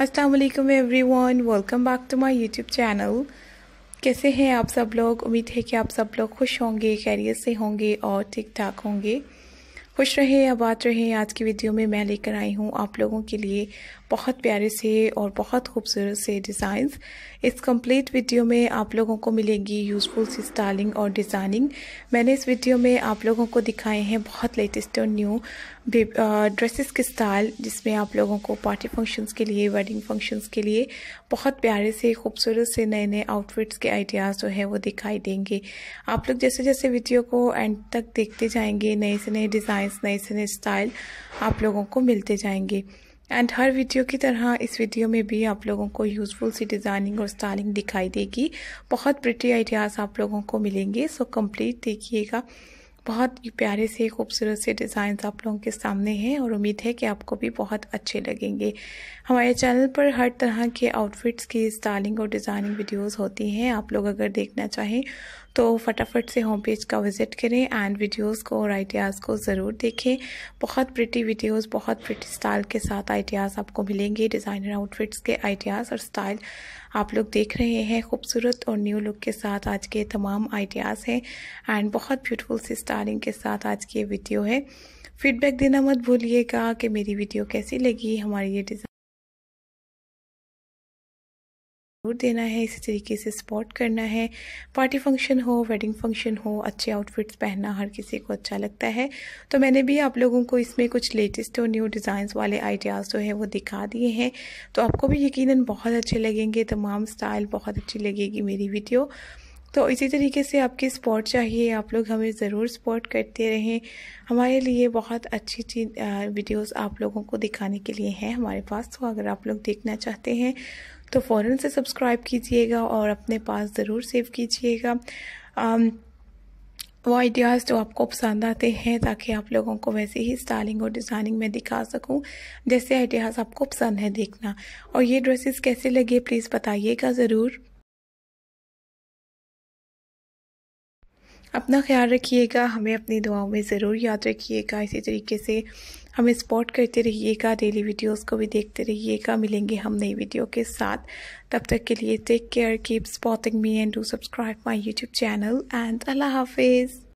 Aslam everyone welcome back to my YouTube channel कैसे हैं आप सब लोग उम्मीद है कि आप सब लोग खुश होंगे कैरियर से होंगे और ठीक ठाक होंगे खुश रहें आबाद रहें आज की वीडियो में मैं लेकर आई हूँ आप लोगों के लिए बहुत प्यारे से और बहुत खूबसूरत से डिज़ाइंस इस कंप्लीट वीडियो में आप लोगों को मिलेगी यूज़फुल सी स्टाइलिंग और डिज़ाइनिंग मैंने इस वीडियो में आप लोगों को दिखाए हैं बहुत लेटेस्ट और न्यू ड्रेसेस के स्टाइल जिसमें आप लोगों को पार्टी फंक्शंस के लिए वेडिंग फंक्शंस के लिए बहुत प्यारे से खूबसूरत से नए नए आउटफिट्स के आइडियाज़ जो है वो दिखाई देंगे आप लोग जैसे जैसे वीडियो को एंड तक देखते जाएंगे नए से नए डिज़ाइंस नए से नए स्टाइल आप लोगों को मिलते जाएंगे एंड हर वीडियो की तरह इस वीडियो में भी आप लोगों को यूज़फुल सी डिज़ाइनिंग और स्टाइलिंग दिखाई देगी बहुत प्रिटी आइडियाज़ आप लोगों को मिलेंगे सो कम्प्लीट देखिएगा बहुत ही प्यारे से खूबसूरत से डिज़ाइन आप लोगों के सामने हैं और उम्मीद है कि आपको भी बहुत अच्छे लगेंगे हमारे चैनल पर हर तरह के आउटफिट्स की स्टाइलिंग और डिज़ाइनिंग वीडियोस होती हैं आप लोग अगर देखना चाहें तो फटाफट से होम पेज का विज़िट करें एंड वीडियोस को और आइडियाज़ को ज़रूर देखें बहुत प्रिटी वीडियोस बहुत प्रिटी स्टाइल के साथ आइडियाज़ आपको मिलेंगे डिज़ाइनर आउटफिट्स के आइडियाज़ और स्टाइल आप लोग देख रहे हैं खूबसूरत और न्यू लुक के साथ आज के तमाम आइडियाज़ हैं एंड बहुत ब्यूटीफुल सी स्टारिंग के साथ आज की ये वीडियो है फीडबैक देना मत भूलिएगा कि मेरी वीडियो कैसी लगी हमारी ये डिज़ाइन जरूर देना है इसी तरीके से सपोर्ट करना है पार्टी फंक्शन हो वेडिंग फंक्शन हो अच्छे आउटफिट्स पहनना हर किसी को अच्छा लगता है तो मैंने भी आप लोगों को इसमें कुछ लेटेस्ट और न्यू डिज़ाइंस वाले आइडियाज़ जो है वो दिखा दिए हैं तो आपको भी यकीनन बहुत अच्छे लगेंगे तमाम स्टाइल बहुत अच्छी लगेगी मेरी वीडियो तो इसी तरीके से आपकी स्पॉट चाहिए आप लोग हमें ज़रूर सपोर्ट करते रहें हमारे लिए बहुत अच्छी चीज वीडियोस आप लोगों को दिखाने के लिए हैं हमारे पास तो अगर आप लोग देखना चाहते हैं तो फ़ौरन से सब्सक्राइब कीजिएगा और अपने पास ज़रूर सेव कीजिएगा वो आइडियाज़ जो तो आपको पसंद आते हैं ताकि आप लोगों को वैसे ही स्टाइलिंग और डिज़ाइनिंग में दिखा सकूं जैसे आइडियाज़ आपको पसंद है देखना और ये ड्रेसेस कैसे लगे प्लीज़ बताइएगा ज़रूर अपना ख्याल रखिएगा हमें अपनी दुआओं में ज़रूर याद रखिएगा इसी तरीके से हमें सपोर्ट करते रहिएगा डेली वीडियोस को भी देखते रहिएगा मिलेंगे हम नई वीडियो के साथ तब तक के लिए take care keep spotting me and do subscribe my YouTube channel and अल्लाह हाफिज़